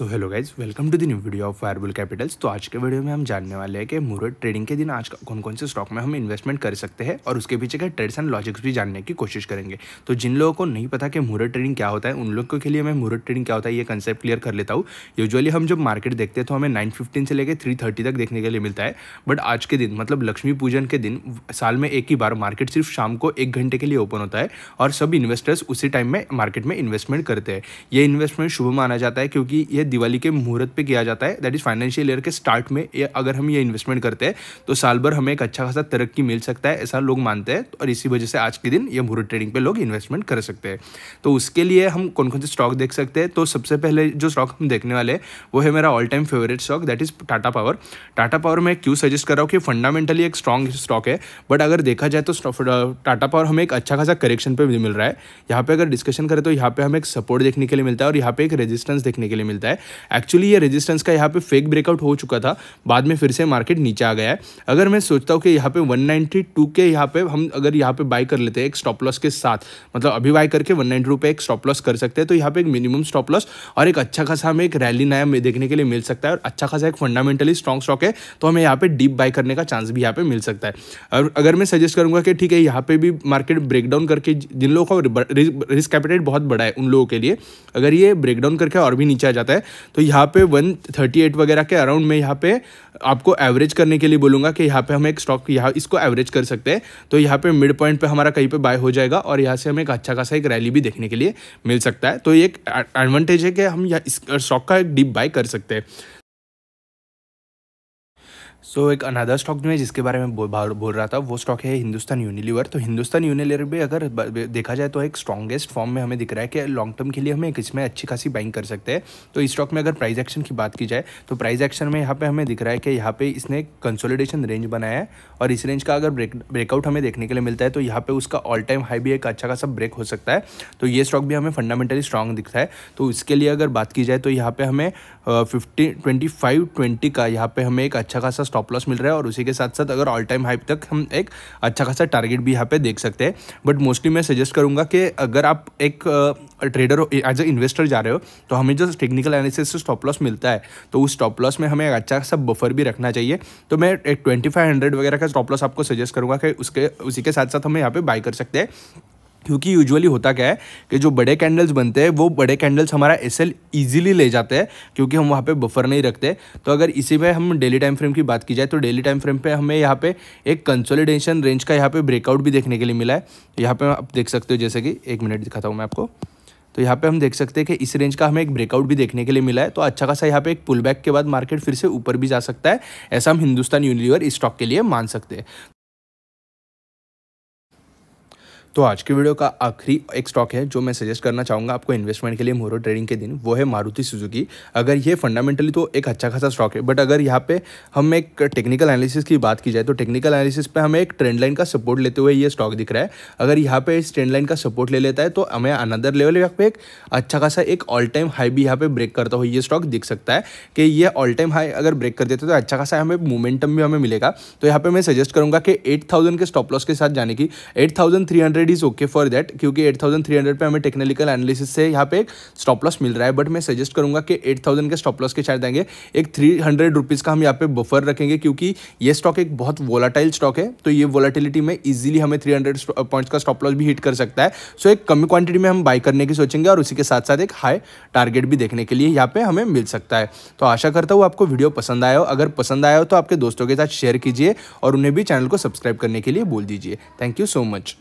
तो hello guys welcome to the new video of Firebull Capitals तो आज के वीडियो में हम जानने वाले हैं कि मुरट ट्रेडिंग के दिन आज कौन कौन से स्टॉक में हम इन्वेस्टमेंट कर सकते हैं और उसके पीछे के ट्रेड्स एंड लॉजिक्स भी जानने की कोशिश करेंगे तो जिन लोगों को नहीं पता कि मुरट ट्रेडिंग क्या होता है उन लोगों के लिए मैं मुरट ट्रेडिंग क्या होता है ये कंसेप्ट क्लियर कर लेता हूँ यूजुअली हम जब मार्केट देखते हैं तो हमें नाइन से लेकर थ्री तक देखने के लिए मिलता है बट आज के दिन मतलब लक्ष्मी पूजन के दिन साल में एक ही बार मार्केट सिर्फ शाम को एक घंटे के लिए ओपन होता है और सब इन्वेस्टर्स उसी टाइम में मार्केट में इन्वेस्टमेंट करते हैं ये इन्वेस्टमेंट शुभ माना जाता है क्योंकि ये दिवाली के मुहूर्त पे किया जाता है दैट इज़ फाइनेंशियल ईयर के स्टार्ट में ये अगर हम ये इन्वेस्टमेंट करते हैं तो साल भर हमें एक अच्छा खासा तरक्की मिल सकता है ऐसा लोग मानते हैं और इसी वजह से आज के दिन ये मुहूर्त ट्रेडिंग पर लोग इन्वेस्टमेंट कर सकते हैं तो उसके लिए हम कौन कौन से स्टॉक देख सकते हैं तो सबसे पहले जो स्टॉक हम देखने वाले हैं वो है मेरा all time favourite stock that is Tata Power Tata Power मैं क्यों सजेस्ट कर रहा हूँ कि फंडामेंटली एक स्ट्रॉन्ग स्टॉक है बट अगर देखा जाए तो टाटा पावर uh, हमें एक अच्छा खासा करेक्शन पर मिल रहा है यहाँ पे अगर डिस्कशन करें तो यहाँ पे हमें एक सपोर्ट देखने के लिए मिलता है और यहाँ पे एक रेजिस्टेंस देखने के लिए मिलता है है एक्चुअली ये रेजिस्टेंस का यहाँ पे फेक ब्रेकआउट हो चुका था बाद में फिर से मार्केट नीचे आ गया है अगर मैं सोचता हूँ कि यहाँ पे 192 के यहाँ पे हम अगर यहाँ पे बाय कर लेते हैं एक स्टॉप लॉस के साथ मतलब अभी बाय करके वन नाइन्टी एक स्टॉप लॉस कर सकते हैं तो यहाँ पे एक मिनिमम स्टॉप लॉस और एक अच्छा खासा हमें एक रैली नया देखने के लिए मिल सकता है और अच्छा खासा एक फंडामेंटली स्ट्रॉन्ग स्टॉक है तो हमें यहाँ पे डीप बाय करने का चांस भी यहाँ पे मिल सकता है और अगर मैं सजेस्ट करूंगा कि ठीक है यहाँ पे भी मार्केट ब्रेकडाउन करके जिन लोगों का रिस्क कैपिटेट बहुत बड़ा है उन लोगों के लिए अगर ये ब्रेकडाउन करके और भी नीचे आ जाता है है तो यहाँ पे 138 वगैरह के अराउंड में यहाँ पे आपको एवरेज करने के लिए बोलूँगा कि यहाँ पे हम एक स्टॉक यहाँ इसको एवरेज कर सकते हैं तो यहाँ पे मिड पॉइंट पे हमारा कहीं पे बाय हो जाएगा और यहाँ से हमें एक अच्छा खासा एक रैली भी देखने के लिए मिल सकता है तो एक एडवांटेज है कि हम यहाँ इस स्टॉक का एक डीप बाय कर सकते हैं सो so, एक अनदर स्टॉक जो है जिसके बारे में बोल रहा था वो स्टॉक है हिंदुस्तान यूनिलीवर तो हिंदुस्तान यूनिलीवर भी अगर देखा जाए तो एक स्ट्रॉगेस्ट फॉर्म में हमें दिख रहा है कि लॉन्ग टर्म के लिए हमें इसमें अच्छी खासी बाइंग कर सकते हैं तो इस स्टॉक में अगर प्राइस एक्शन की बात की जाए तो प्राइस एक्शन में यहाँ पे हमें दिख रहा है कि यहाँ पे इसने कंसोलिडेशन रेंज बनाया है और इस रेंज का अगर ब्रेक ब्रेकआउट हमें देखने के लिए मिलता है तो यहाँ पे उसका ऑल टाइम हाई भी एक अच्छा खासा ब्रेक हो सकता है तो ये स्टॉक भी हमें फंडामेंटली स्ट्रांग दिखता है तो इसके लिए अगर बात की जाए तो यहाँ पे हमें फिफ्टी ट्वेंटी फाइव ट्वेंटी का यहाँ पे हमें एक अच्छा खासा स्टॉप लॉस मिल रहा है और उसी के साथ साथ अगर ऑल टाइम हाई तक हम एक अच्छा खासा टारगेट भी यहाँ पे देख सकते हैं बट मोस्टली मैं सजेस्ट करूँगा कि अगर आप एक ट्रेडर एज ए इन्वेस्टर जा रहे हो तो हमें जो टेक्निकल एनालिसिस से स्टॉप लॉस मिलता है तो उस स्टॉप लॉस में हमें एक अच्छा खासा बफर भी रखना चाहिए तो मैं एक ट्वेंटी फाइव हंड्रेड वगैरह का स्टॉप लॉस आपको सजेस्ट करूँगा कि उसके उसी के साथ साथ हम यहाँ पे बाई कर सकते हैं क्योंकि यूजुअली होता क्या है कि जो बड़े कैंडल्स बनते हैं वो बड़े कैंडल्स हमारा एस एल ईजिली ले जाते हैं क्योंकि हम वहाँ पे बफर नहीं रखते तो अगर इसी में हम डेली टाइम फ्रेम की बात की जाए तो डेली टाइम फ्रेम पे हमें यहाँ पे एक कंसोलिडेशन रेंज का यहाँ पे ब्रेकआउट भी देखने के लिए मिला है यहाँ पर आप देख सकते हो जैसे कि एक मिनट दिखाता हूँ मैं आपको तो यहाँ पर हम देख सकते हैं कि इस रेंज का हमें एक ब्रेकआउट भी देखने के लिए मिला है तो अच्छा खासा यहाँ पे एक पुल बैक के बाद मार्केट फिर से ऊपर भी जा सकता है ऐसा हम हिंदुस्तान यूनिवर स्टॉक के लिए मान सकते हैं तो आज की वीडियो का आखिरी एक स्टॉक है जो मैं सजेस्ट करना चाहूँगा आपको इन्वेस्टमेंट के लिए मोरो ट्रेडिंग के दिन वो है मारुति सुजुकी अगर ये फंडामेंटली तो एक अच्छा खासा स्टॉक है बट अगर यहाँ पे हम एक टेक्निकल एनालिसिस की बात की जाए तो टेक्निकल एनालिसिस पे हमें एक ट्रेंड लाइन का सपोर्ट लेते हुए ये स्टॉक दिख रहा है अगर यहाँ पे इस ट्रेंड लाइन का सपोर्ट ले लेता है तो हमें अनदर लेवल यहाँ पे एक अच्छा खासा एक ऑल टाइम हाई भी यहाँ पे ब्रेक करता हुआ ये स्टॉक दिख सकता है कि ये ऑल टाइम हाई अगर ब्रेक कर देते तो अच्छा खासा हमें मोमेंटम भी हमें मिलेगा तो यहाँ पे मैं सजेस्ट करूँगा कि एट के स्टॉप लॉस के साथ जाने की eight hundred is okay for that क्योंकि एट थाउजेंड थ्री हंड्रेड पर हमें टेक्निकल एनालिसिस से यहाँ पे एक स्टॉप लॉस मिल रहा है बट मैं सजेस्ट करूंगा कि एट थाउजेंड के स्टॉप लॉस के चार्ज देंगे एक थ्री हंड्रेड रुपीज़ का हम यहाँ पे बफर रखेंगे क्योंकि ये स्टॉक एक बहुत वोलाटाइल स्टॉक है तो ये वोलाटिलिटी में ईजिली हमें थ्री हंड्रेड पॉइंट्स का स्टॉप लॉस भी हिट कर सकता है सो एक कमी क्वांटिटी में हम बाई करने की सोचेंगे और उसी के साथ साथ एक हाई टारगेट भी देखने के लिए यहाँ पे हमें मिल सकता है तो आशा करता हूँ आपको वीडियो पसंद आया हो अगर पसंद आया हो तो आपके दोस्तों के साथ शेयर कीजिए और उन्हें भी चैनल को सब्सक्राइब करने के लिए बोल दीजिए थैंक यू सो मच